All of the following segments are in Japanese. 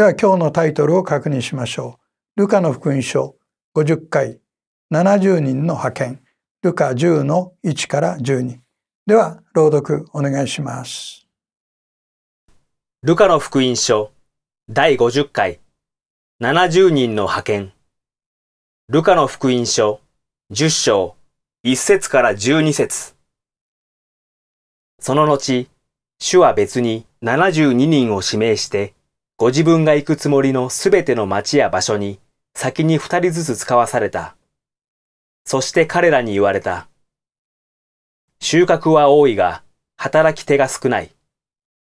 では今日のタイトルを確認しましょう。ルカの福音書50回70人の派遣ルカ10の1から12では朗読お願いします。ルカの福音書第50回70人の派遣ルカの福音書10章1節から12節その後、主は別に72人を指名して、ご自分が行くつもりのすべての町や場所に先に二人ずつ使わされた。そして彼らに言われた。収穫は多いが、働き手が少ない。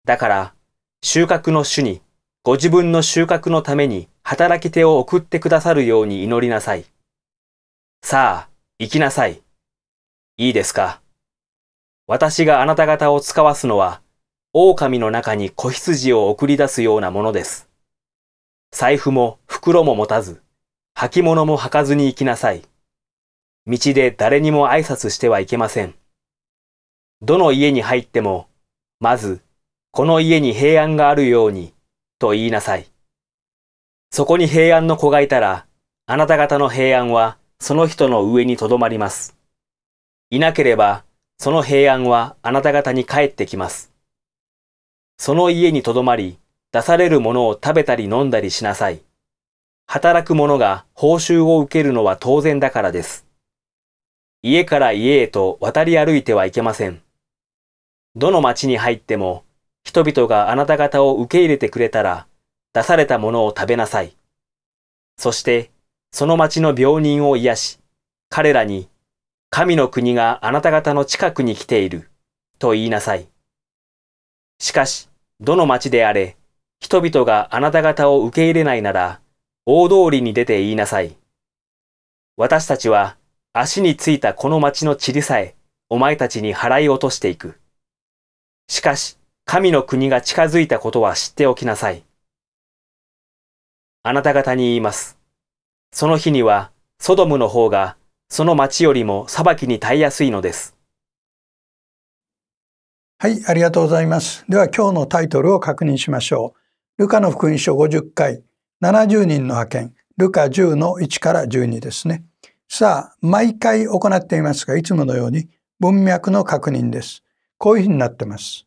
だから、収穫の主に、ご自分の収穫のために働き手を送ってくださるように祈りなさい。さあ、行きなさい。いいですか。私があなた方を使わすのは、狼の中に子羊を送り出すようなものです。財布も袋も持たず、履物も履かずに行きなさい。道で誰にも挨拶してはいけません。どの家に入っても、まず、この家に平安があるように、と言いなさい。そこに平安の子がいたら、あなた方の平安はその人の上にとどまります。いなければ、その平安はあなた方に帰ってきます。その家にとどまり、出されるものを食べたり飲んだりしなさい。働く者が報酬を受けるのは当然だからです。家から家へと渡り歩いてはいけません。どの町に入っても、人々があなた方を受け入れてくれたら、出されたものを食べなさい。そして、その町の病人を癒し、彼らに、神の国があなた方の近くに来ている、と言いなさい。しかし、どの町であれ、人々があなた方を受け入れないなら、大通りに出て言いなさい。私たちは足についたこの町の塵さえ、お前たちに払い落としていく。しかし、神の国が近づいたことは知っておきなさい。あなた方に言います。その日には、ソドムの方が、その町よりも裁きに耐えやすいのです。はい、ありがとうございます。では今日のタイトルを確認しましょう。ルカの福音書50回、70人の派遣、ルカ10の1から12ですね。さあ、毎回行っていますが、いつものように文脈の確認です。こういうふうになってます。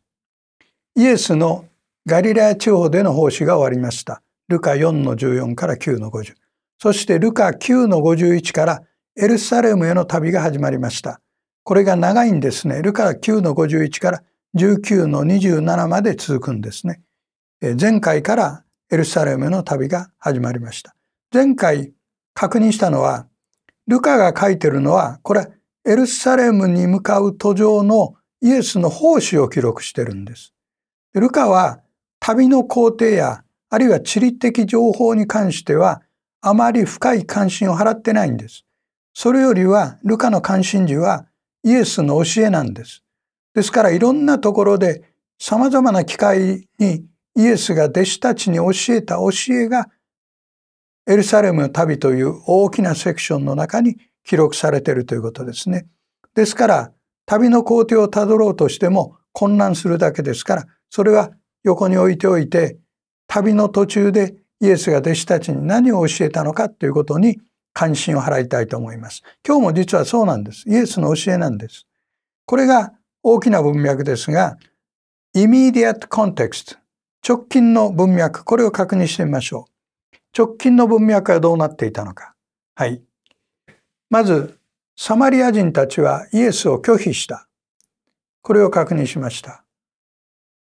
イエスのガリラヤ地方での奉仕が終わりました。ルカ4の14から9の50。そしてルカ9の51からエルサレムへの旅が始まりました。これが長いんですね。ルカ9の51から19の27まで続くんですね。前回からエルサレムの旅が始まりました。前回確認したのは、ルカが書いてるのは、これエルサレムに向かう途上のイエスの奉仕を記録してるんです。ルカは旅の工程やあるいは地理的情報に関してはあまり深い関心を払ってないんです。それよりはルカの関心事はイエスの教えなんです。ですからいろんなところで様々な機会にイエスが弟子たちに教えた教えがエルサレムの旅という大きなセクションの中に記録されているということですね。ですから旅の工程をたどろうとしても混乱するだけですからそれは横に置いておいて旅の途中でイエスが弟子たちに何を教えたのかということに関心を払いたいと思います。今日も実はそうなんです。イエスの教えなんです。これが大きな文脈ですが、immediate context、直近の文脈、これを確認してみましょう。直近の文脈はどうなっていたのか。はい。まず、サマリア人たちはイエスを拒否した。これを確認しました。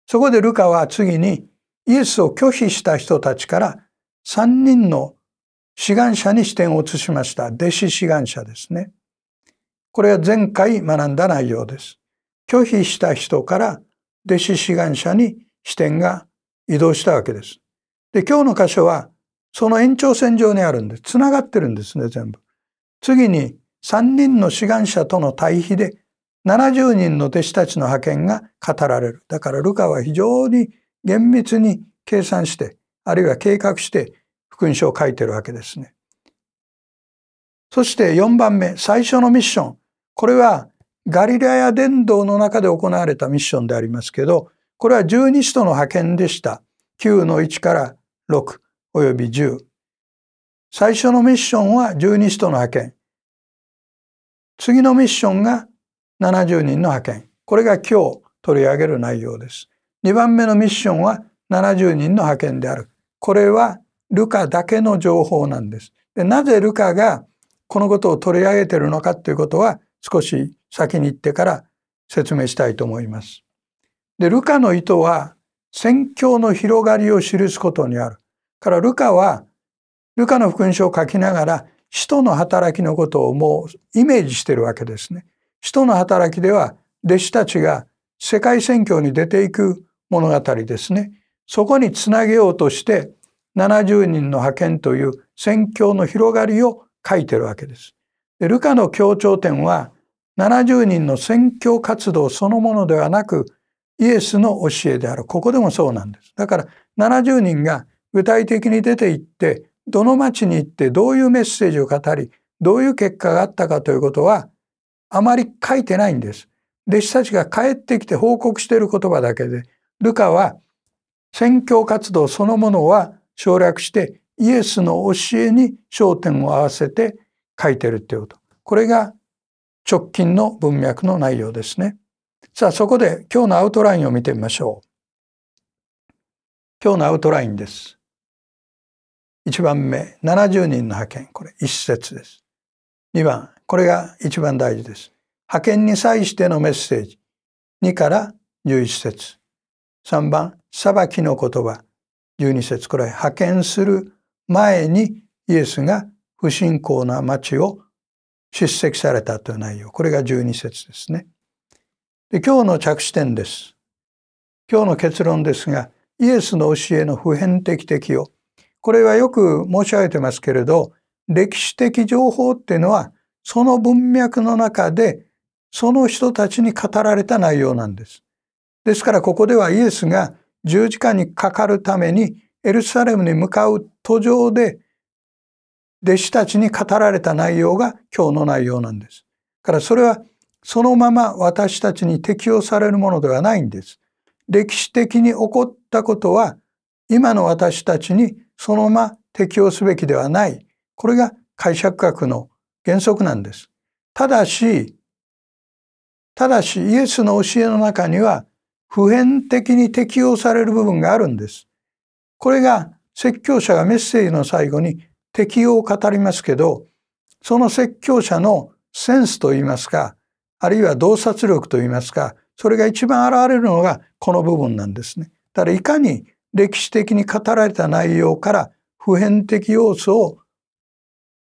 そこでルカは次にイエスを拒否した人たちから3人の志願者に視点を移しました。弟子志願者ですね。これは前回学んだ内容です。拒否した人から弟子志願者に視点が移動したわけです。で、今日の箇所はその延長線上にあるんで、つながってるんですね、全部。次に3人の志願者との対比で70人の弟子たちの派遣が語られる。だからルカは非常に厳密に計算して、あるいは計画して福音書を書いてるわけですね。そして4番目、最初のミッション。これはガリラヤ伝道の中で行われたミッションでありますけど、これは十二使徒の派遣でした。9の1から6及び10。最初のミッションは十二使徒の派遣。次のミッションが70人の派遣。これが今日取り上げる内容です。2番目のミッションは70人の派遣である。これはルカだけの情報なんです。でなぜルカがこのことを取り上げているのかということは少し先に行ってから説明したいと思います。で、ルカの意図は宣教の広がりを記すことにある。からルカはルカの福音書を書きながら使徒の働きのことをもうイメージしてるわけですね。使徒の働きでは弟子たちが世界宣教に出ていく物語ですね。そこにつなげようとして70人の派遣という宣教の広がりを書いてるわけです。でルカの強調点は70人の宣教活動そのものではなくイエスの教えであるここでもそうなんですだから70人が具体的に出て行ってどの町に行ってどういうメッセージを語りどういう結果があったかということはあまり書いてないんです弟子たちが帰ってきて報告している言葉だけでルカは宣教活動そのものは省略してイエスの教えに焦点を合わせて書いてるっていうことこれが直近の文脈の内容ですね。さあそこで今日のアウトラインを見てみましょう。今日のアウトラインです。1番目70人の派遣これ一節です。2番これが一番大事です。派遣に際してのメッセージ2から11節3番裁きの言葉12節これ派遣する前にイエスが不信仰な町を出席されたという内容。これが12節ですね。で今日の着地点です。今日の結論ですが、イエスの教えの普遍的適用。これはよく申し上げてますけれど、歴史的情報っていうのは、その文脈の中で、その人たちに語られた内容なんです。ですからここではイエスが十字架にかかるためにエルサレムに向かう途上で弟子たちに語られた内容が今日の内容なんです。からそれはそのまま私たちに適用されるものではないんです。歴史的に起こったことは今の私たちにそのまま適用すべきではない。これが解釈学の原則なんです。ただし、ただしイエスの教えの中には普遍的に適用される部分があるんです。これが説教者がメッセージの最後に適用を語りますけど、その説教者のセンスといいますか、あるいは洞察力といいますか、それが一番現れるのがこの部分なんですね。だからいかに歴史的に語られた内容から普遍的要素を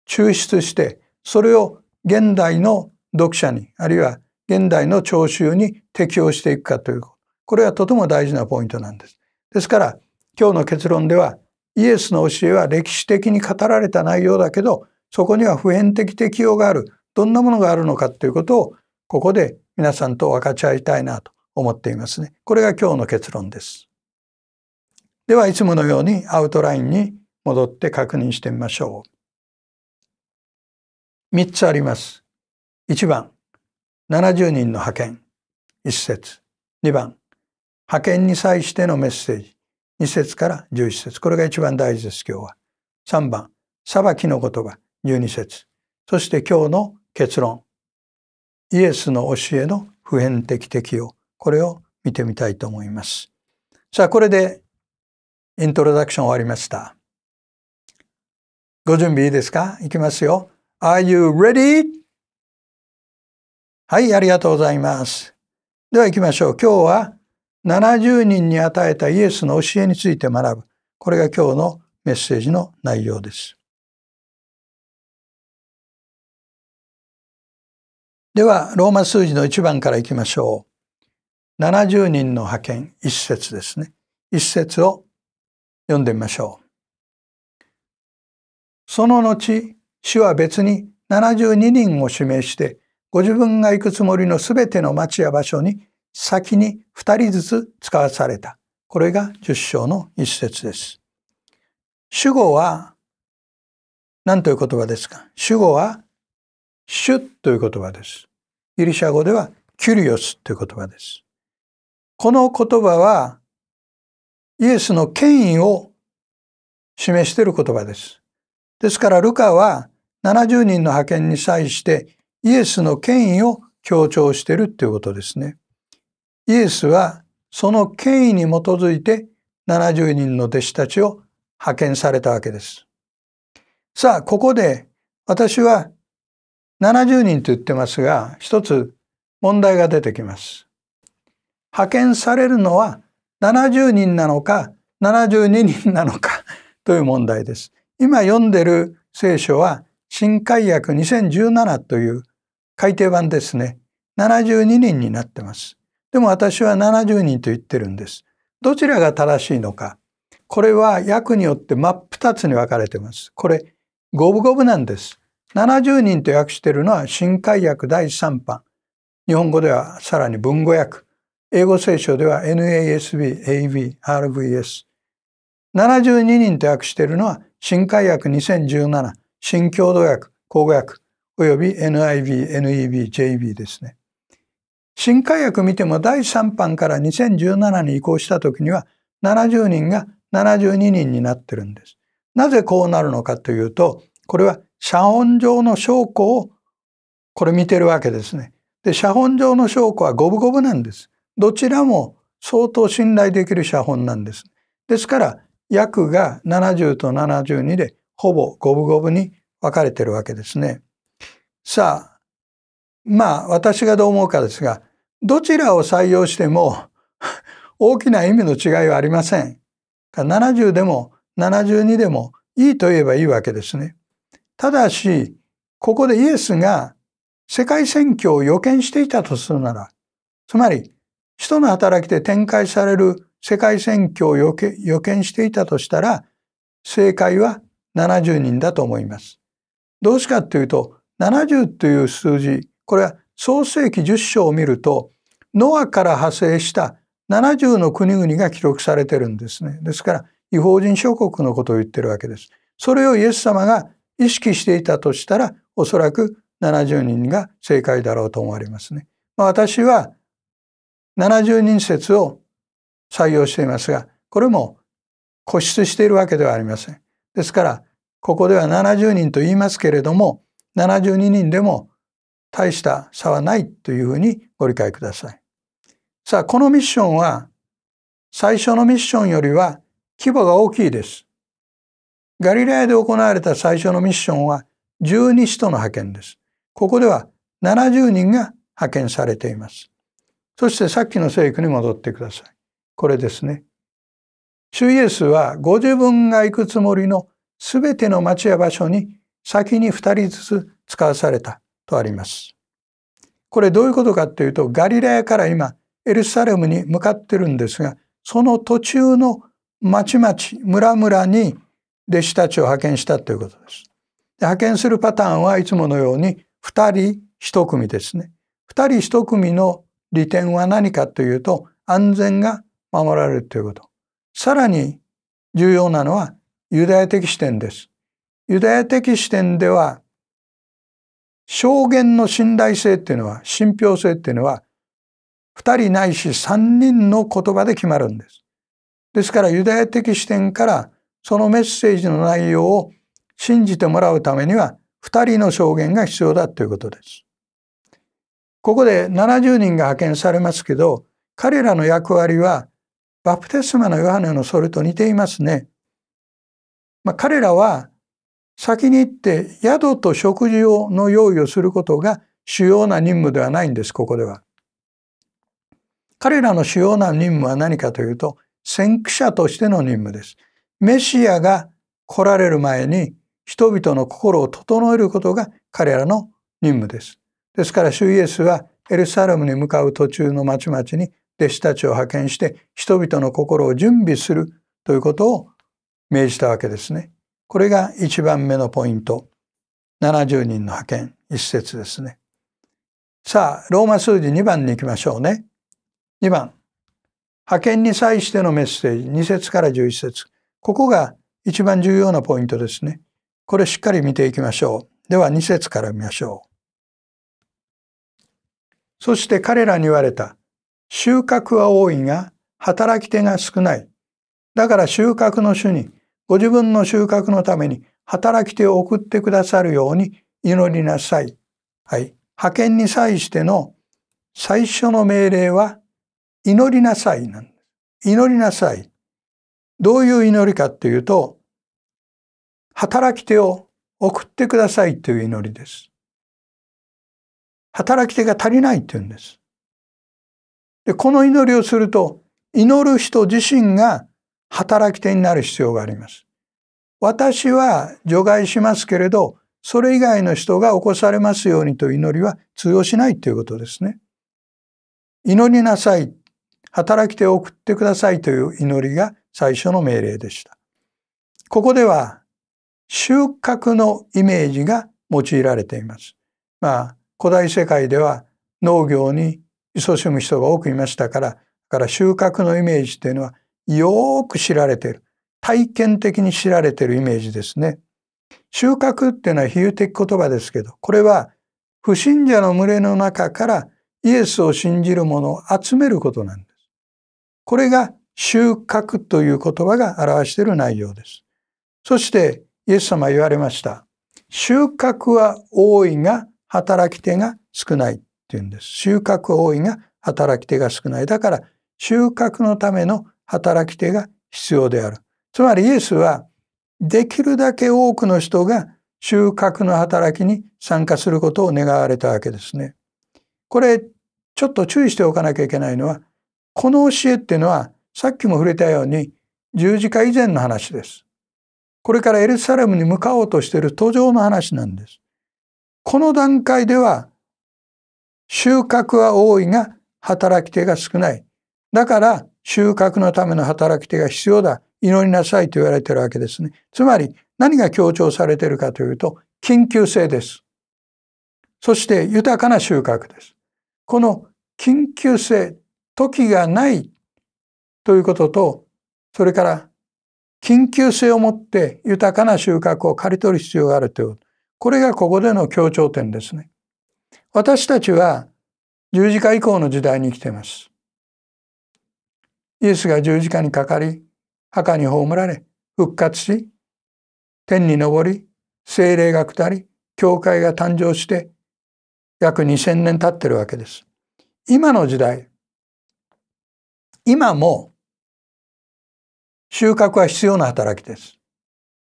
抽出して、それを現代の読者に、あるいは現代の聴衆に適用していくかということ。これはとても大事なポイントなんです。ですから、今日の結論では、イエスの教えは歴史的に語られた内容だけどそこには普遍的適用があるどんなものがあるのかということをここで皆さんと分かち合いたいなと思っていますね。これが今日の結論です。ではいつものようにアウトラインに戻って確認してみましょう。3つあります。1番70人の派遣1節2番派遣に際してのメッセージ2節から11節これが一番大事です今日は。3番裁きの言葉12節そして今日の結論イエスの教えの普遍的適用これを見てみたいと思います。さあこれでイントロダクション終わりました。ご準備いいですかいきますよ。Are you ready? はい、ありがとうございます。では行きましょう。今日は70人に与えたイエスの教えについて学ぶ。これが今日のメッセージの内容です。では、ローマ数字の1番からいきましょう。70人の派遣、1節ですね。1節を読んでみましょう。その後、主は別に72人を指名して、ご自分が行くつもりのすべての町や場所に先に2人ずつ使わされた。これが10章の一節です。主語は何という言葉ですか主語は主という言葉です。ギリシャ語ではキュリオスという言葉です。この言葉はイエスの権威を示している言葉です。ですからルカは70人の派遣に際してイエスの権威を強調しているということですね。イエスはその権威に基づいて70人の弟子たちを派遣されたわけです。さあ、ここで私は70人と言ってますが、一つ問題が出てきます。派遣されるのは70人なのか72人なのか という問題です。今読んでる聖書は新海約2017という改訂版ですね。72人になってます。でも私は70人と言ってるんです。どちらが正しいのか。これは訳によって真っ二つに分かれてます。これ、五分五分なんです。70人と訳しているのは新海訳第3版。日本語ではさらに文語訳。英語聖書では NASB、AV、RVS。72人と訳しているのは新海訳2017、新共同訳、口語訳、および NIV、NEB、JB ですね。新海薬見ても第3版から2017に移行した時には70人が72人になってるんです。なぜこうなるのかというと、これは写本上の証拠をこれ見てるわけですね。で、写本上の証拠は五分五分なんです。どちらも相当信頼できる写本なんです。ですから、約が70と72でほぼ五分五分に分かれてるわけですね。さあ、まあ私がどう思うかですが、どちらを採用しても 大きな意味の違いはありません。70でも72でもいいと言えばいいわけですね。ただし、ここでイエスが世界選挙を予見していたとするなら、つまり、使徒の働きで展開される世界選挙を予見していたとしたら、正解は70人だと思います。どうしかというと、70という数字、これは創世紀10章を見ると、ノアから派生した70の国々が記録されてるんですね。ですから、違法人諸国のことを言ってるわけです。それをイエス様が意識していたとしたら、おそらく70人が正解だろうと思われますね。まあ、私は70人説を採用していますが、これも固執しているわけではありません。ですから、ここでは70人と言いますけれども、72人でも大した差はないというふうにご理解ください。さあ、このミッションは最初のミッションよりは規模が大きいです。ガリラヤで行われた最初のミッションは12使徒の派遣です。ここでは70人が派遣されています。そしてさっきの聖句に戻ってください。これですね。主イエスはご自分が行くつもりのすべての町や場所に先に2人ずつ使わされた。とあります。これどういうことかというとガリラヤから今エルサレムに向かってるんですがその途中の町々村々に弟子たちを派遣したということです。で派遣するパターンはいつものように2人1組ですね。2人1組の利点は何かというと安全が守られるということ。さらに重要なのはユダヤ的視点です。ユダヤ的視点では証言の信頼性っていうのは信憑性っていうのは2人ないし3人の言葉で決まるんです。ですからユダヤ的視点からそのメッセージの内容を信じてもらうためには2人の証言が必要だということです。ここで70人が派遣されますけど彼らの役割はバプテスマのヨハネのそれと似ていますね。まあ、彼らは先に行って宿と食事をの用意をすることが主要な任務ではないんです、ここでは。彼らの主要な任務は何かというと、先駆者としての任務です。メシアが来られる前に人々の心を整えることが彼らの任務です。ですから主イエスはエルサレムに向かう途中の町々に弟子たちを派遣して人々の心を準備するということを命じたわけですね。これが1番目のポイント。70人の派遣、一節ですね。さあ、ローマ数字2番に行きましょうね。2番。派遣に際してのメッセージ、2節から11節ここが一番重要なポイントですね。これしっかり見ていきましょう。では2節から見ましょう。そして彼らに言われた。収穫は多いが、働き手が少ない。だから収穫の主にご自分の収穫のために働き手を送ってくださるように祈りなさい。はい。派遣に際しての最初の命令は、祈りなさいなんです。祈りなさい。どういう祈りかっていうと、働き手を送ってくださいという祈りです。働き手が足りないって言うんです。でこの祈りをすると、祈る人自身が働き手になる必要があります。私は除外しますけれど、それ以外の人が起こされますようにと祈りは通用しないということですね。祈りなさい、働き手を送ってくださいという祈りが最初の命令でした。ここでは収穫のイメージが用いられています。まあ、古代世界では農業に勤しむ人が多くいましたから、だから収穫のイメージというのはよーく知られている。体験的に知られているイメージですね。収穫っていうのは比喩的言葉ですけど、これは不信者の群れの中からイエスを信じる者を集めることなんです。これが収穫という言葉が表している内容です。そしてイエス様は言われました。収穫は多いが働き手が少ないっていうんです。収穫多いが働き手が少ない。だから収穫のための働き手が必要である。つまりイエスはできるだけ多くの人が収穫の働きに参加することを願われたわけですね。これちょっと注意しておかなきゃいけないのはこの教えっていうのはさっきも触れたように十字架以前の話です。これからエルサレムに向かおうとしている途上の話なんです。この段階では収穫は多いが働き手が少ない。だから収穫のための働き手が必要だ祈りなさいと言われてるわけですねつまり何が強調されているかというと緊急性ですそして豊かな収穫ですこの緊急性時がないということとそれから緊急性を持って豊かな収穫を刈り取る必要があるというこれがここでの強調点ですね私たちは十字架以降の時代に生きていますイエスが十字架にかかり、墓に葬られ、復活し、天に昇り、精霊が下り、教会が誕生して、約二千年経ってるわけです。今の時代、今も収穫は必要な働きです。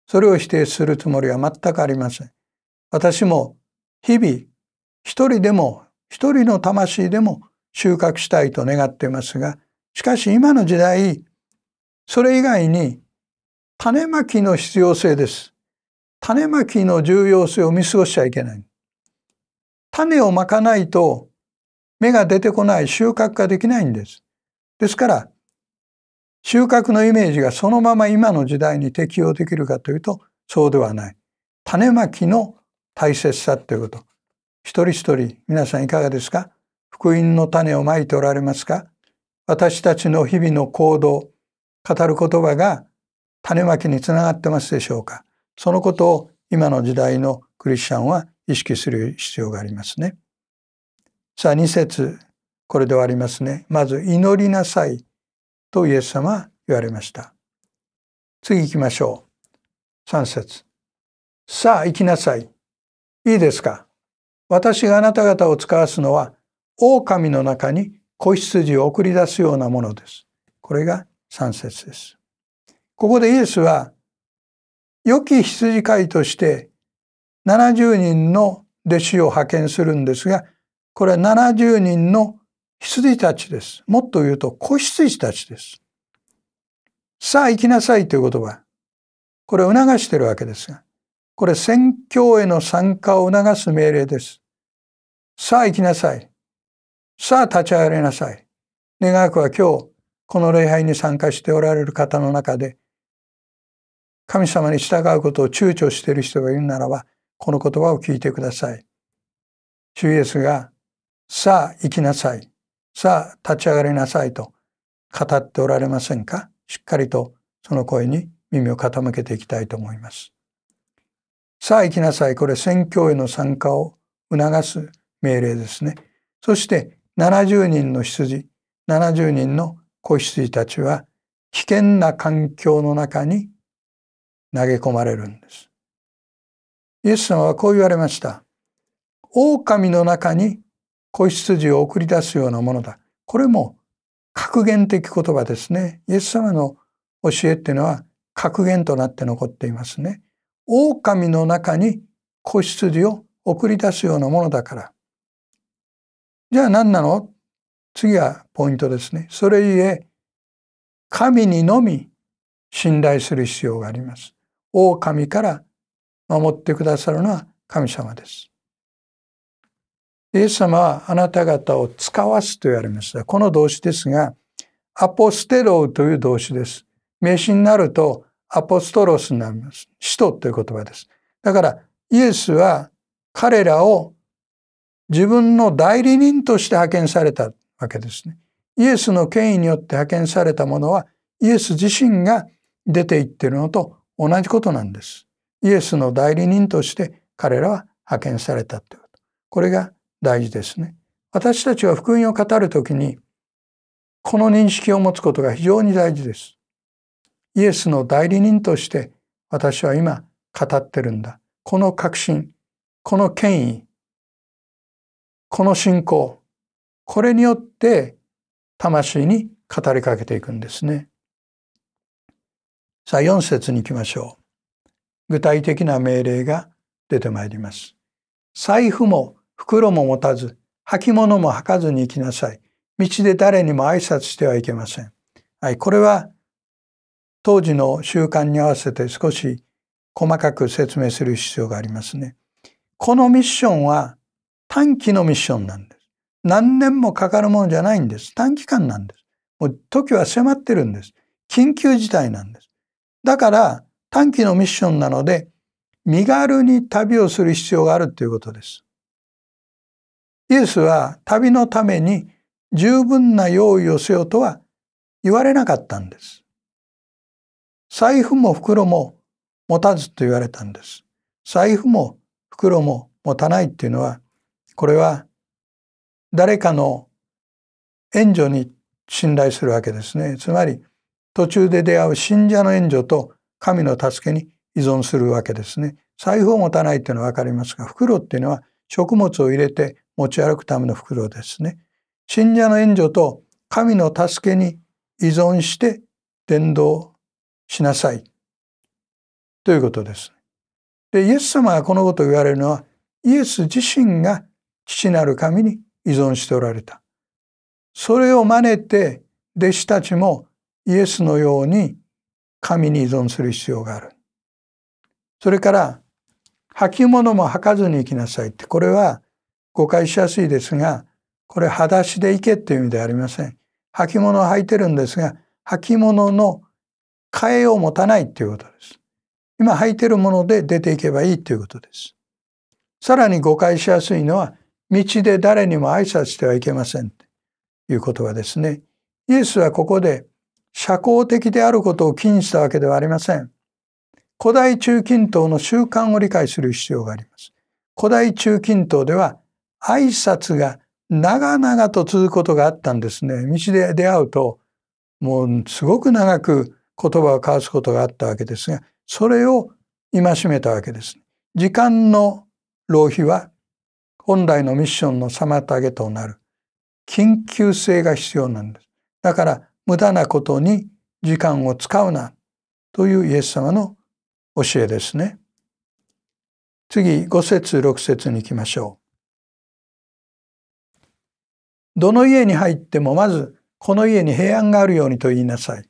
それを否定するつもりは全くありません。私も日々一人でも一人の魂でも収穫したいと願っていますがしかし今の時代、それ以外に種まきの必要性です。種まきの重要性を見過ごしちゃいけない。種をまかないと芽が出てこない収穫ができないんです。ですから収穫のイメージがそのまま今の時代に適用できるかというとそうではない。種まきの大切さということ。一人一人皆さんいかがですか福音の種をまいておられますか私たちの日々の行動、語る言葉が種まきにつながってますでしょうか。そのことを今の時代のクリスチャンは意識する必要がありますね。さあ2節これで終わりますね。まず祈りなさいとイエス様は言われました。次行きましょう。3節さあ行きなさい。いいですか。私があなた方を使わすのは狼の中に子羊を送り出すようなものです。これが3節です。ここでイエスは、良き羊飼いとして70人の弟子を派遣するんですが、これは70人の羊たちです。もっと言うと子羊たちです。さあ行きなさいという言葉。これを促しているわけですが、これ宣教への参加を促す命令です。さあ行きなさい。さあ立ち上がりなさい。願くは今日、この礼拝に参加しておられる方の中で、神様に従うことを躊躇している人がいるならば、この言葉を聞いてください。主イエスが、さあ行きなさい。さあ立ち上がりなさいと語っておられませんかしっかりとその声に耳を傾けていきたいと思います。さあ行きなさい。これ宣教への参加を促す命令ですね。そして70人の羊70人の子羊たちは危険な環境の中に投げ込まれるんです。イエス様はこう言われました。狼の中に子羊を送り出すようなものだ。これも格言的言葉ですね。イエス様の教えっていうのは格言となって残っていますね。狼の中に子羊を送り出すようなものだから。じゃあ何なの次はポイントですね。それゆえ、神にのみ信頼する必要があります。狼から守ってくださるのは神様です。イエス様はあなた方を使わすと言われました。この動詞ですが、アポステロウという動詞です。名詞になるとアポストロスになります。使徒という言葉です。だからイエスは彼らを自分の代理人として派遣されたわけですね。イエスの権威によって派遣されたものはイエス自身が出ていってるのと同じことなんです。イエスの代理人として彼らは派遣されたということ。これが大事ですね。私たちは福音を語るときにこの認識を持つことが非常に大事です。イエスの代理人として私は今語ってるんだ。この確信、この権威、この信仰これによって魂に語りかけていくんですね。さあ4節に行きましょう。具体的な命令が出てまいります。財布も袋も持たず、履物も履かずに行きなさい。道で誰にも挨拶してはいけません。はい、これは当時の習慣に合わせて少し細かく説明する必要がありますね。このミッションは短期のミッションなんです。何年もかかるものじゃないんです。短期間なんです。もう時は迫ってるんです。緊急事態なんです。だから短期のミッションなので身軽に旅をする必要があるということです。イエスは旅のために十分な用意をせよとは言われなかったんです。財布も袋も持たずと言われたんです。財布も袋も持たないっていうのはこれは誰かの援助に信頼するわけですね。つまり途中で出会う信者の援助と神の助けに依存するわけですね。財布を持たないっていうのは分かりますが袋っていうのは食物を入れて持ち歩くための袋ですね。信者の援助と神の助けに依存して伝道しなさいということです。でイエス様がこのことを言われるのはイエス自身が父なる神に依存しておられた。それを真似て弟子たちもイエスのように神に依存する必要がある。それから履物も履かずに行きなさいってこれは誤解しやすいですがこれ裸足で行けっていう意味ではありません。履物を履いてるんですが履物の替えを持たないっていうことです。今履いてるもので出ていけばいいということです。さらに誤解しやすいのは道で誰にも挨拶してはいけませんという言葉ですね。イエスはここで社交的であることを禁じたわけではありません。古代中近東の習慣を理解する必要があります。古代中近東では挨拶が長々と続くことがあったんですね。道で出会うともうすごく長く言葉を交わすことがあったわけですが、それを戒めたわけです。時間の浪費は本来のミッションの妨げとなる緊急性が必要なんです。だから無駄なことに時間を使うなというイエス様の教えですね。次5節6節に行きましょう。どの家に入ってもまずこの家に平安があるようにと言いなさい。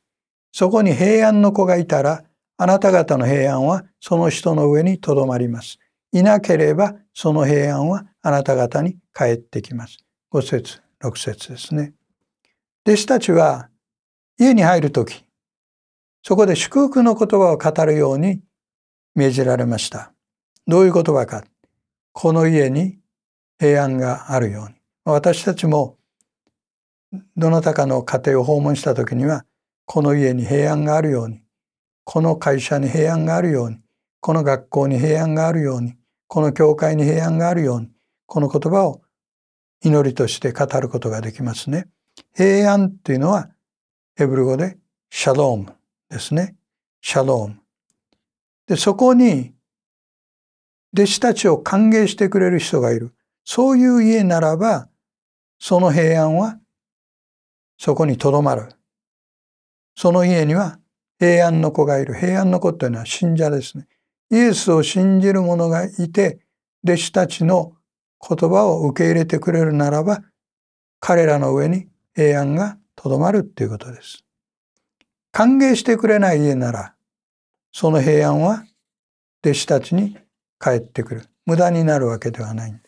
そこに平安の子がいたらあなた方の平安はその人の上にとどまります。いなければその平安はあなた方に帰ってきます。五節六節ですね。弟子たちは家に入る時そこで祝福の言葉を語るように命じられました。どういう言葉か。この家に平安があるように。私たちもどなたかの家庭を訪問した時にはこの家に平安があるようにこの会社に平安があるようにこの学校に平安があるようにこの教会に平安があるようにこの言葉を祈りとして語ることができますね。平安っていうのはヘブル語でシャロームですね。シャローム。で、そこに弟子たちを歓迎してくれる人がいる。そういう家ならば、その平安はそこに留まる。その家には平安の子がいる。平安の子というのは信者ですね。イエスを信じる者がいて、弟子たちの言葉を受け入れてくれるならば、彼らの上に平安がとどまるということです。歓迎してくれない家なら、その平安は弟子たちに帰ってくる。無駄になるわけではない。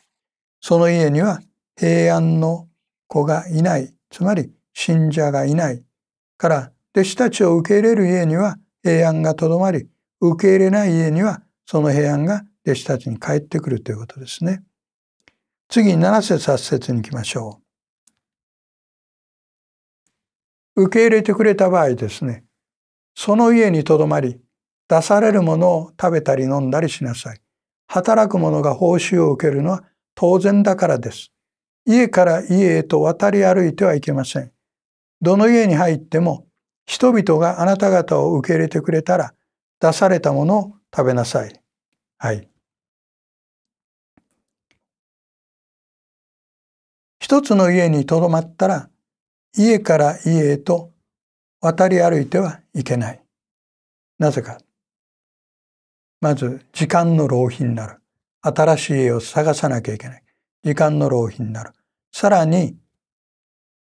その家には平安の子がいない、つまり信者がいない。から弟子たちを受け入れる家には平安がとどまり、受け入れない家にはその平安が弟子たちに帰ってくるということですね。次に7節8節に行きましょう。受け入れてくれた場合ですね、その家にとどまり、出されるものを食べたり飲んだりしなさい。働く者が報酬を受けるのは当然だからです。家から家へと渡り歩いてはいけません。どの家に入っても、人々があなた方を受け入れてくれたら、出されたものを食べなさい。はい。一つの家にとどまったら家から家へと渡り歩いてはいけない。なぜか。まず時間の浪費になる。新しい家を探さなきゃいけない。時間の浪費になる。さらに、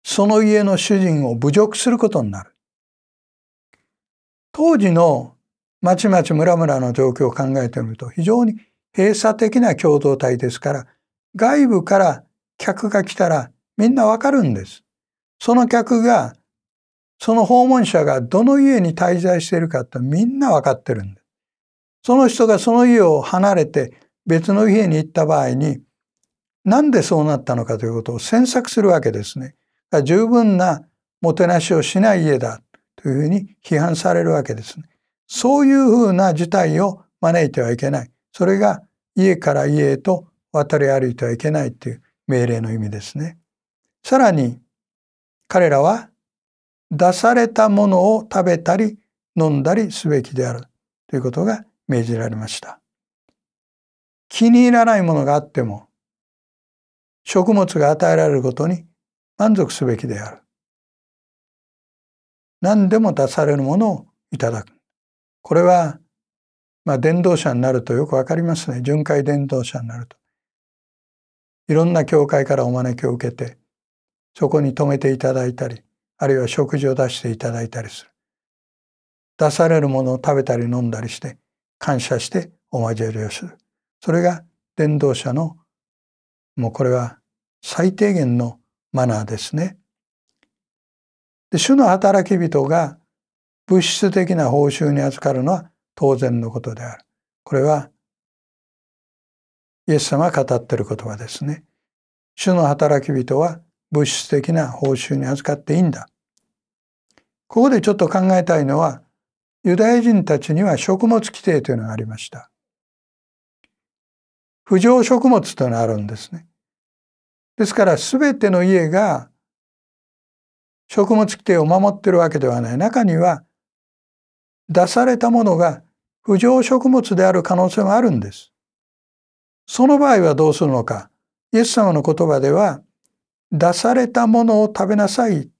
その家の主人を侮辱することになる。当時の町々村々の状況を考えてみると非常に閉鎖的な共同体ですから外部から客が来たらみんなわかるんです。その客が、その訪問者がどの家に滞在しているかってみんなわかってるんです。その人がその家を離れて別の家に行った場合に、なんでそうなったのかということを詮索するわけですね。十分なもてなしをしない家だというふうに批判されるわけですね。そういうふうな事態を招いてはいけない。それが家から家へと渡り歩いてはいけないという命令の意味ですね。さらに彼らは出されたものを食べたり飲んだりすべきであるということが命じられました。気に入らないものがあっても食物が与えられることに満足すべきである。何でも出されるものをいただく。これは、まあ、伝道者になるとよくわかりますね。巡回伝道者になると。いろんな教会からお招きを受けてそこに泊めていただいたりあるいは食事を出していただいたりする出されるものを食べたり飲んだりして感謝してお交えりをするそれが伝道者のもうこれは最低限のマナーですね。で主の働き人が物質的な報酬に預かるのは当然のことである。これはイエス様が語ってる言葉ですね。主の働き人は物質的な報酬に預かっていいんだ。ここでちょっと考えたいのは、ユダヤ人たちには食物規定というのがありました。不浄食物というのがあるんですね。ですから全ての家が食物規定を守ってるわけではない。中には出されたものが不浄食物である可能性もあるんです。その場合はどうするのか。イエス様の言葉では、出されたものを食べなさい。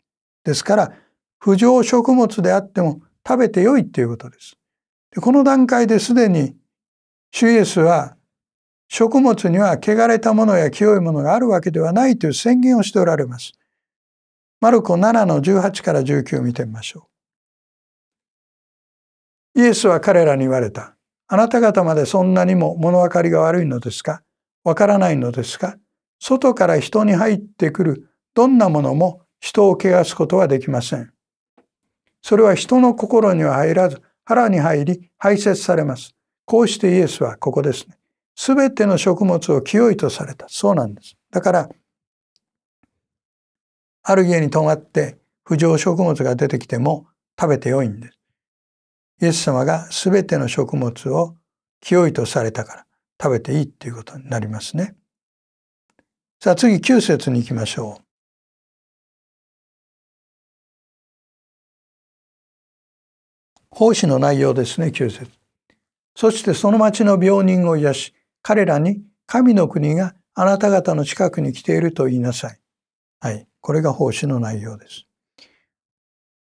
ですから、不浄食物であっても食べてよいということです。でこの段階ですでに、主イエスは、食物には汚れたものや清いものがあるわけではないという宣言をしておられます。マルコ7の18から19を見てみましょう。イエスは彼らに言われた。あなた方までそんなにも物分かりが悪いのですかわからないのですか外から人に入ってくるどんなものも人を汚すことはできません。それは人の心には入らず腹に入り排泄されます。こうしてイエスはここですね。すべての食物を清いとされた。そうなんです。だからある家に泊まって不浄食物が出てきても食べてよいんです。イエス様がすべての食物を清いとされたから食べていいということになりますね。さあ次9節に行きましょう。奉仕の内容ですね9節そしてその町の病人を癒し彼らに神の国があなた方の近くに来ていると言いなさい。はい。これが奉仕の内容です。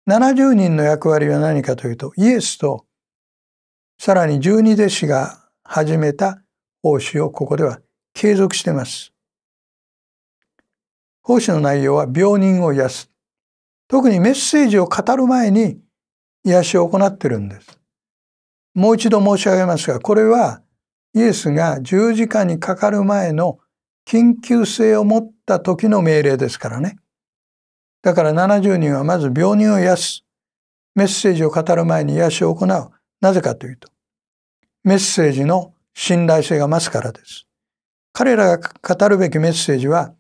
70人の役割は何かというとイエスとさらに十二弟子が始めた奉仕をここでは継続しています。奉仕の内容は病人を癒す。特にメッセージを語る前に癒しを行ってるんです。もう一度申し上げますが、これはイエスが十字架にかかる前の緊急性を持った時の命令ですからね。だから70人はまず病人を癒す。メッセージを語る前に癒しを行う。なぜかというと、メッセージの信頼性が増すからです。彼らが語るべきメッセージは、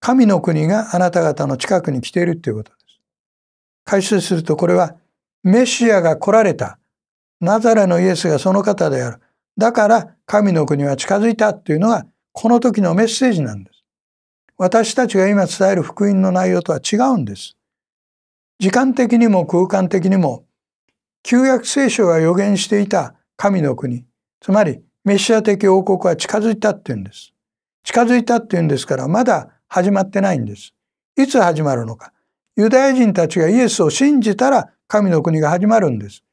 神の国があなた方の近くに来ているということです。解説するとこれは、メシアが来られた。ナザレのイエスがその方である。だから神の国は近づいたっていうのが、この時のメッセージなんです。私たちが今伝える福音の内容とは違うんです。時間的にも空間的にも、旧約聖書が予言していた神の国、つまりメシア的王国は近づいたって言うんです。近づいたって言うんですから、まだ始まってないんです。いつ始まるのか。ユダヤ人たちがイエスを信じたら神の国が始まるんです。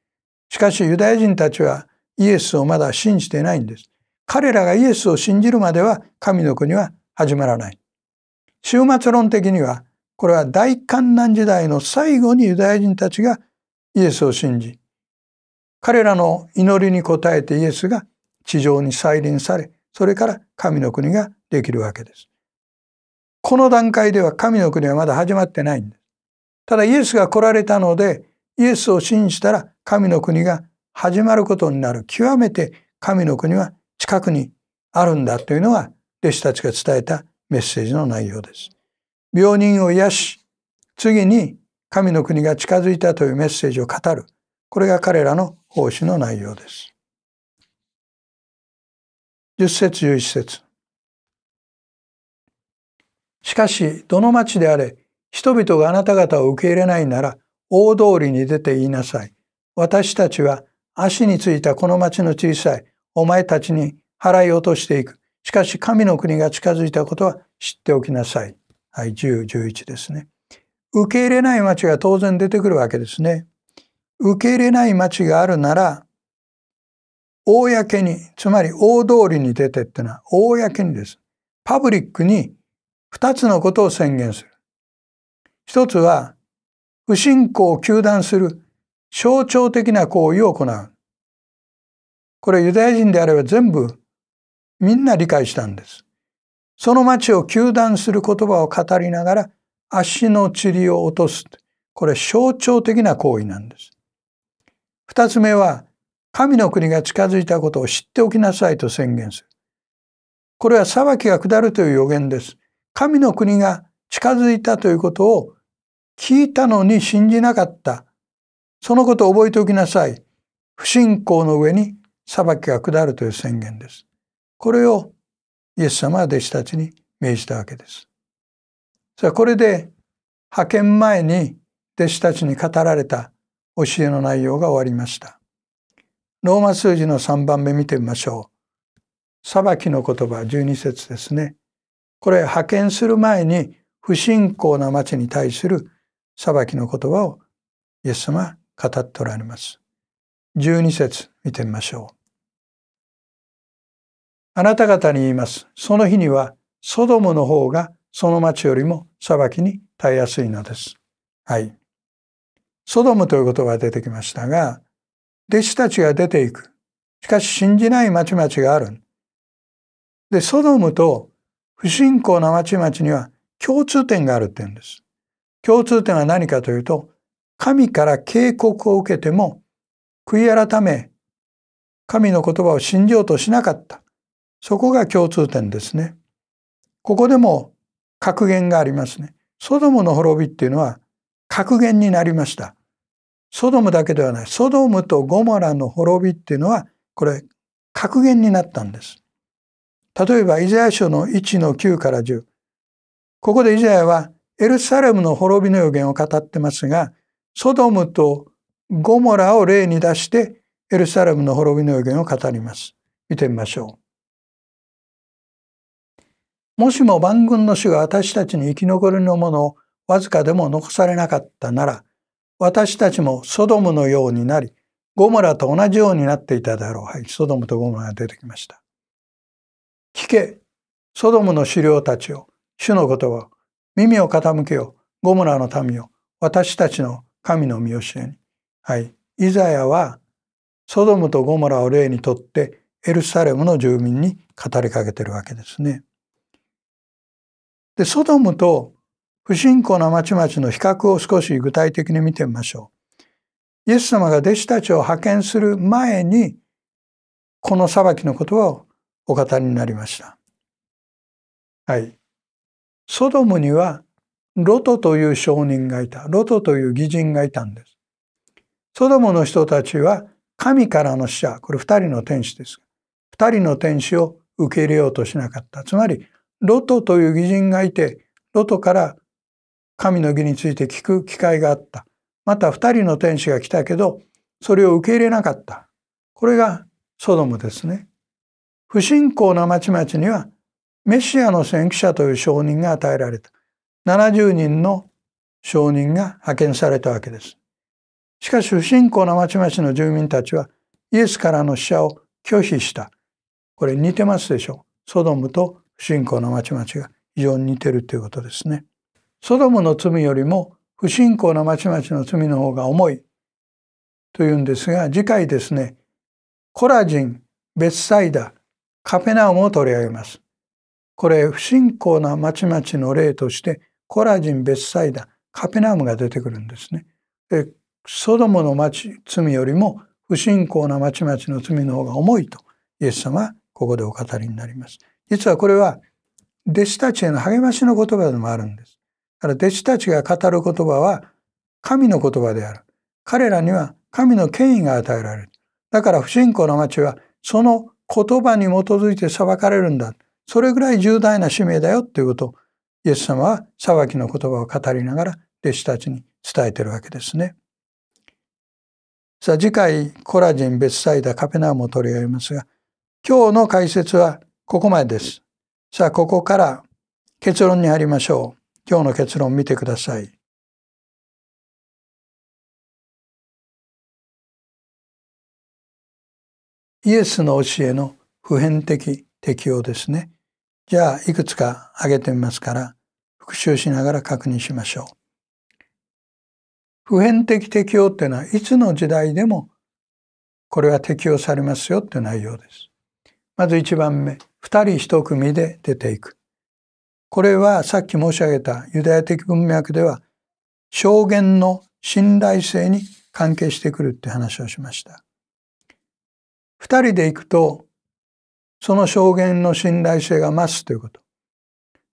しかしユダヤ人たちはイエスをまだ信じてないんです。彼らがイエスを信じるまでは神の国は始まらない。終末論的にはこれは大観難時代の最後にユダヤ人たちがイエスを信じ彼らの祈りに応えてイエスが地上に再臨されそれから神の国ができるわけです。この段階では神の国はまだ始まってないんです。ただイエスが来られたのでイエスを信じたら神の国が始まることになる極めて神の国は近くにあるんだというのは弟子たちが伝えたメッセージの内容です。病人を癒し、次に神の国が近づいたというメッセージを語る。これが彼らの奉仕の内容です。十節十一節しかし、どの町であれ、人々があなた方を受け入れないなら、大通りに出て言いなさい。私たちは足についたこの町の小さいお前たちに払い落としていく。しかし神の国が近づいたことは知っておきなさい。はい、10、11ですね。受け入れない町が当然出てくるわけですね。受け入れない町があるなら、公に、つまり大通りに出てってのは、公にです。パブリックに二つのことを宣言する。一つは、不信仰を糾弾する象徴的な行為を行う。これユダヤ人であれば全部みんな理解したんです。その町を糾弾する言葉を語りながら足の塵を落とす。これ象徴的な行為なんです。二つ目は、神の国が近づいたことを知っておきなさいと宣言する。これは裁きが下るという予言です。神の国が近づいたということを聞いたのに信じなかった。そのことを覚えておきなさい。不信仰の上に裁きが下るという宣言です。これをイエス様は弟子たちに命じたわけです。さあこれで派遣前に弟子たちに語られた教えの内容が終わりました。ローマ数字の3番目見てみましょう。裁きの言葉12節ですね。これ派遣する前に不信仰な町に対する裁きの言葉をイエス様は語っておられます。12節見てみましょう。あなた方に言います。その日には、ソドムの方がその町よりも裁きに耐えやすいのです。はい。ソドムという言葉が出てきましたが、弟子たちが出ていく。しかし信じない町々がある。で、ソドムと不信仰な町々には共通点があるって言うんです。共通点は何かというと、神から警告を受けても、悔い改め、神の言葉を信じようとしなかった。そこが共通点ですね。ここでも格言がありますね。ソドムの滅びっていうのは格言になりました。ソドムだけではない。ソドムとゴモラの滅びっていうのは、これ格言になったんです。例えば、イザヤ書の1の9から10。ここでイザヤはエルサレムの滅びの予言を語ってますが、ソドムとゴモラを例に出してエルサレムの滅びの予言を語ります。見てみましょう。もしも万軍の主が私たちに生き残りのものをわずかでも残されなかったなら、私たちもソドムのようになり、ゴモラと同じようになっていただろう。はい、ソドムとゴモラが出てきました。聞け、ソドムの狩猟たちを、主の言葉を、耳を傾けよ、ゴモラの民を、私たちの神の見教えに。はい、イザヤは、ソドムとゴモラを例にとって、エルサレムの住民に語りかけてるわけですね。で、ソドムと不信仰な町々の比較を少し具体的に見てみましょう。イエス様が弟子たちを派遣する前に、この裁きの言葉をお語りになりました。はい。ソドムには、ロトという商人がいた。ロトという義人がいたんです。ソドムの人たちは、神からの使者、これ二人の天使です。二人の天使を受け入れようとしなかった。つまり、ロトという義人がいて、ロトから神の義について聞く機会があった。また二人の天使が来たけど、それを受け入れなかった。これがソドムですね。不信仰な町々には、メシアの先駆者という証人が与えられた。70人の証人が派遣されたわけです。しかし不信仰な町々の住民たちはイエスからの使者を拒否した。これ似てますでしょう。ソドムと不信仰の町々が非常に似てるということですね。ソドムの罪よりも不信仰の町々の罪の方が重いというんですが次回ですねコラジン、ベッサイダ、カペナウムを取り上げます。これ不信仰な町々の例としてコラジン、ベッサイダ、カペナウムが出てくるんですね。でソドムの町罪よりも不信仰な町々の罪の方が重いとイエス様はここでお語りになります。実はこれは弟子たちへの励ましの言葉でもあるんです。だから弟子たちが語る言葉は神の言葉である。彼らには神の権威が与えられる。だから不信仰の町はその言葉に基づいて裁かれるんだ。それぐらい重大な使命だよということをイエス様は裁きの言葉を語りながら弟子たちに伝えてるわけですね。さあ次回コラジン別サイダカペナーも取り上げますが今日の解説はここまでです。さあ、ここから結論に入りましょう。今日の結論見てください。イエスの教えの普遍的適用ですね。じゃあ、いくつか挙げてみますから、復習しながら確認しましょう。普遍的適用っていうのは、いつの時代でもこれは適用されますよっていう内容です。まず1番目。二人一組で出ていく。これはさっき申し上げたユダヤ的文脈では証言の信頼性に関係してくるって話をしました。二人で行くとその証言の信頼性が増すということ。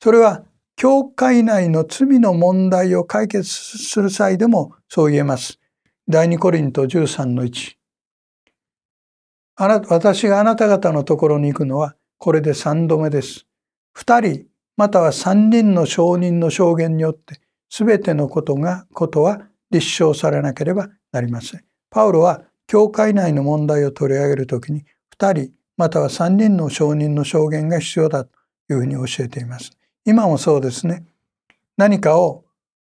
それは教会内の罪の問題を解決する際でもそう言えます。第二コリント13の1。私があなた方のところに行くのはこれで3度目です。2人、または3人の証人の証言によって、全てのことが、ことは立証されなければなりません。パウロは、教会内の問題を取り上げるときに、2人、または3人の証人の証言が必要だというふうに教えています。今もそうですね。何かを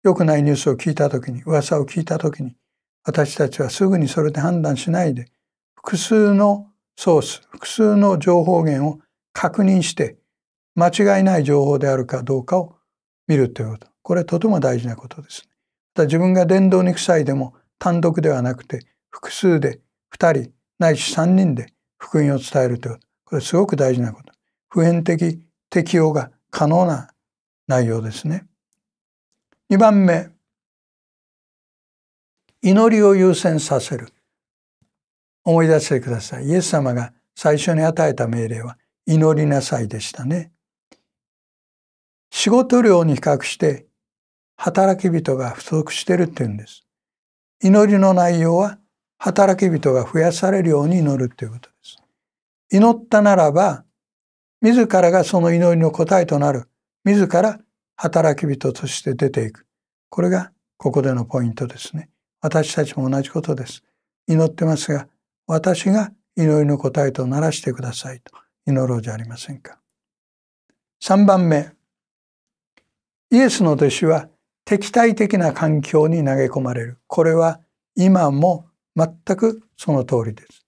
良くないニュースを聞いた時に噂を聞いた時に私たちはすぐにそれで判断しないで複数のソース複数の情報源を確認して間違いない情報であるかどうかを見るということこれはとても大事なことです自分が伝道に行く際でも単独ではなくて複数で2人ないし3人で福音を伝えるということこれはすごく大事なこと普遍的適用が可能な内容ですね。2番目祈りを優先させる思い出してくださいイエス様が最初に与えた命令は祈りなさいでしたね。仕事量に比較して働き人が不足してるっていうんです。祈りの内容は働き人が増やされるように祈るということです。祈ったならば、自らがその祈りの答えとなる、自ら働き人として出ていく。これがここでのポイントですね。私たちも同じことです。祈ってますが、私が祈りの答えとならしてくださいと。祈ろうじゃありませんか。3番目イエスの弟子は敵対的な環境に投げ込まれるこれは今も全くその通りです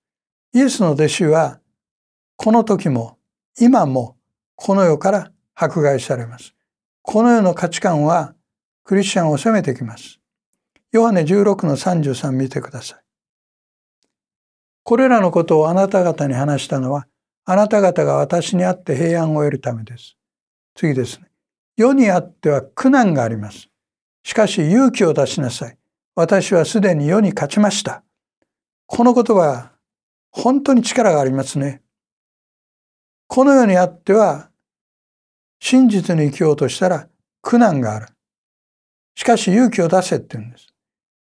イエスの弟子はこの時も今もこの世から迫害されますこの世の価値観はクリスチャンを責めてきますヨハネ16の33見てくださいこれらのことをあなた方に話したのはあなた方が私にあって平安を得るためです。次ですね。世にあっては苦難があります。しかし勇気を出しなさい。私はすでに世に勝ちました。この言葉、本当に力がありますね。この世にあっては、真実に生きようとしたら苦難がある。しかし勇気を出せって言うんです。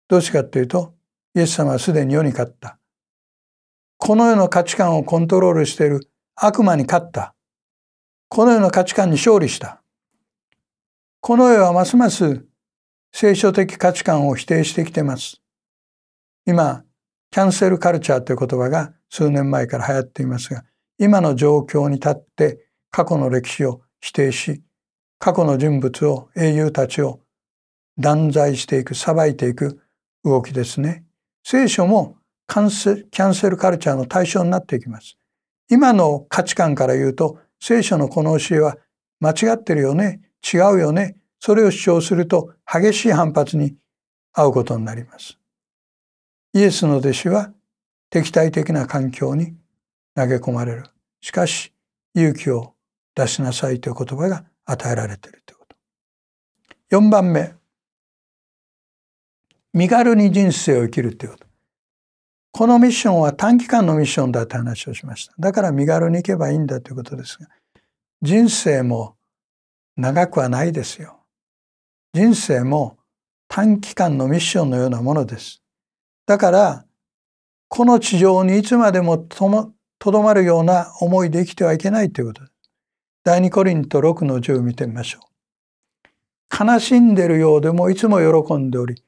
どうしてかっていうと、イエス様はすでに世に勝った。この世の価値観をコントロールしている悪魔に勝った。この世の価値観に勝利した。この世はますます聖書的価値観を否定してきてます。今、キャンセルカルチャーという言葉が数年前から流行っていますが、今の状況に立って過去の歴史を否定し、過去の人物を、英雄たちを断罪していく、裁いていく動きですね。聖書もキャンセルカルチャーの対象になっていきます。今の価値観から言うと、聖書のこの教えは間違ってるよね、違うよね、それを主張すると激しい反発に遭うことになります。イエスの弟子は敵対的な環境に投げ込まれる。しかし、勇気を出しなさいという言葉が与えられているということ。4番目。身軽に人生を生きるということ。このミッションは短期間のミッションだって話をしました。だから身軽に行けばいいんだということですが、人生も長くはないですよ。人生も短期間のミッションのようなものです。だから、この地上にいつまでもとどまるような思いで生きてはいけないということです。第二コリント6の10を見てみましょう。悲しんでいるようでもいつも喜んでおり、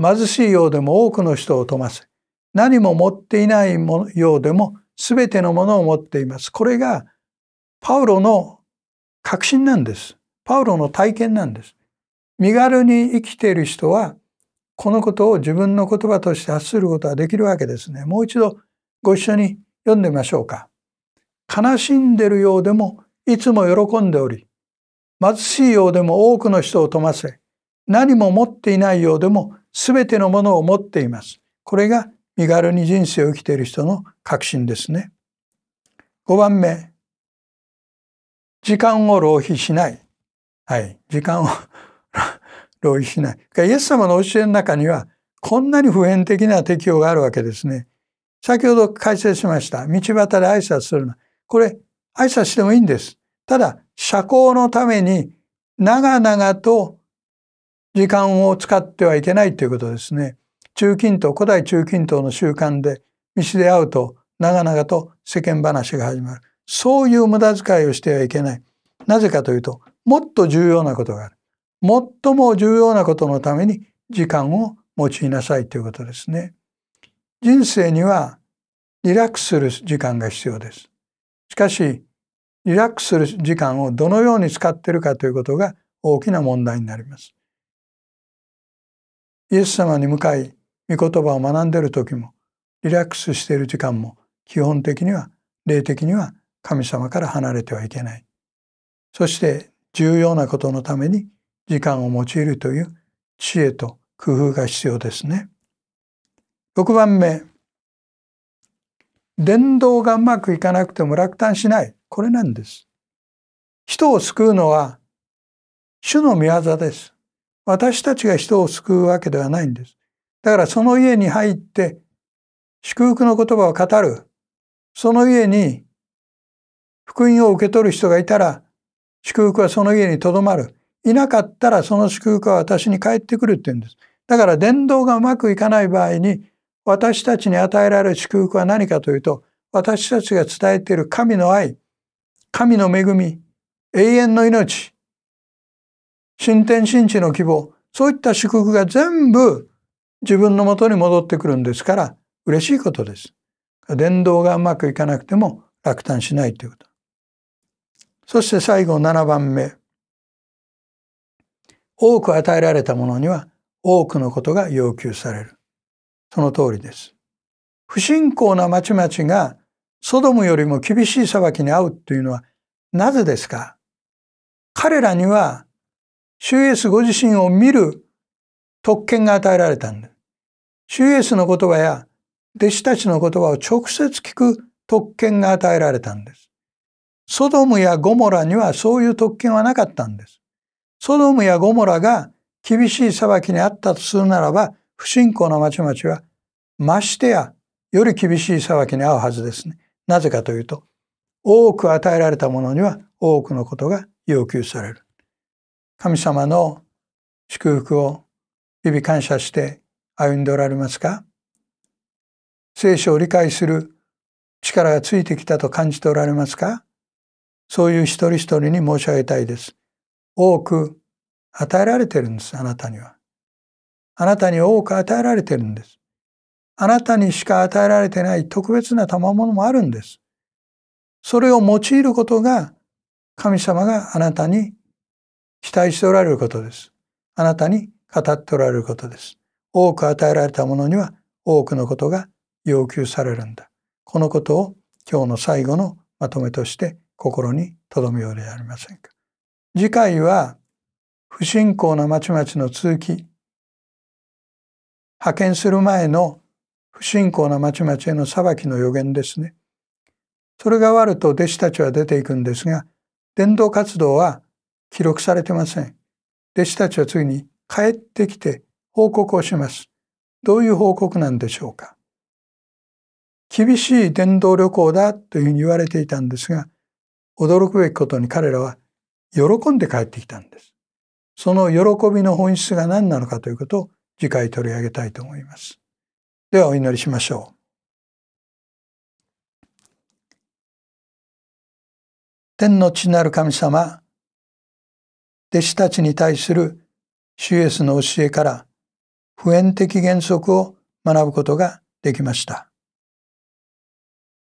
貧しいようでも多くの人を富ませ、何も持っていないようでも全てのものを持っています。これがパウロの確信なんです。パウロの体験なんです。身軽に生きている人はこのことを自分の言葉として発することができるわけですね。もう一度ご一緒に読んでみましょうか。悲しんでるようでもいつも喜んでおり、貧しいようでも多くの人を富ませ、何も持っていないようでも全てのものを持っています。これが身軽に人生を生きている人の確信ですね。5番目、時間を浪費しない。はい、時間を 浪費しない。イエス様の教えの中には、こんなに普遍的な適用があるわけですね。先ほど解説しました。道端で挨拶するの。これ、挨拶してもいいんです。ただ、社交のために長々と時間を使ってはいけないということですね。中近東古代中近東の習慣で道で会うと長々と世間話が始まるそういう無駄遣いをしてはいけないなぜかというともっと重要なことがある最も重要なことのために時間を用いなさいということですね人生にはリラックスする時間が必要ですしかしリラックスする時間をどのように使っているかということが大きな問題になりますイエス様に向かい御言葉を学んでる時もリラックスしている時間も基本的には霊的には神様から離れてはいけないそして重要なことのために時間を用いるという知恵と工夫が必要ですね。6番目伝道がうまくいかなくても落胆しないこれなんです。人を救うのは主の御業です。私たちが人を救うわけではないんです。だからその家に入って祝福の言葉を語る。その家に福音を受け取る人がいたら祝福はその家にとどまる。いなかったらその祝福は私に返ってくるって言うんです。だから伝道がうまくいかない場合に私たちに与えられる祝福は何かというと私たちが伝えている神の愛、神の恵み、永遠の命、新天新地の希望、そういった祝福が全部自分のもとに戻ってくるんですから嬉しいことです。伝道がうまくいかなくても落胆しないということ。そして最後7番目。多く与えられたものには多くのことが要求される。その通りです。不信仰な町々がソドムよりも厳しい裁きに遭うというのはなぜですか彼らには主イエスご自身を見る特権が与えられたんです。主イエスの言葉や弟子たちの言葉を直接聞く特権が与えられたんです。ソドムやゴモラにはそういう特権はなかったんです。ソドムやゴモラが厳しい裁きにあったとするならば、不信仰の町々は、ましてや、より厳しい裁きに遭うはずですね。なぜかというと、多く与えられたものには多くのことが要求される。神様の祝福を日々感謝して歩んでおられますか聖書を理解する力がついてきたと感じておられますかそういう一人一人に申し上げたいです。多く与えられてるんです、あなたには。あなたに多く与えられてるんです。あなたにしか与えられてない特別な賜物もあるんです。それを用いることが神様があなたに期待しておられることです。あなたに語っておられることです。多く与えられた者には多くのことが要求されるんだ。このことを今日の最後のまとめとして心に留めようではありませんか。次回は不信仰な町々の続き派遣する前の不信仰な町々への裁きの予言ですね。それが終わると弟子たちは出ていくんですが伝道活動は記録されてません。弟子たちは次に帰ってきて報告をします。どういう報告なんでしょうか。厳しい伝道旅行だというふうに言われていたんですが、驚くべきことに彼らは喜んで帰ってきたんです。その喜びの本質が何なのかということを次回取り上げたいと思います。ではお祈りしましょう。天の地なる神様、弟子たちに対する主イエスの教えから普遍的原則を学ぶことができました。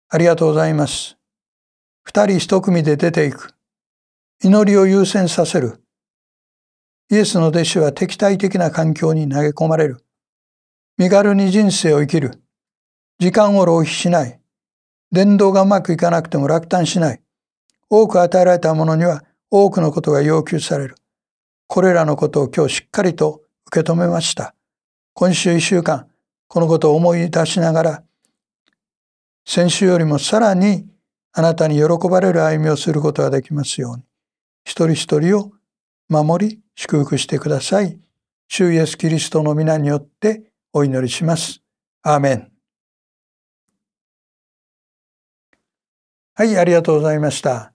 ありがとうございます。二人一組で出ていく。祈りを優先させる。イエスの弟子は敵対的な環境に投げ込まれる。身軽に人生を生きる。時間を浪費しない。伝道がうまくいかなくても落胆しない。多く与えられたものには多くのことが要求される。これらのことを今日しっかりと受け止めました。今週一週間、このことを思い出しながら、先週よりもさらにあなたに喜ばれる歩みをすることができますように、一人一人を守り、祝福してください。主イエスキリストの皆によってお祈りします。アーメン。はい、ありがとうございました。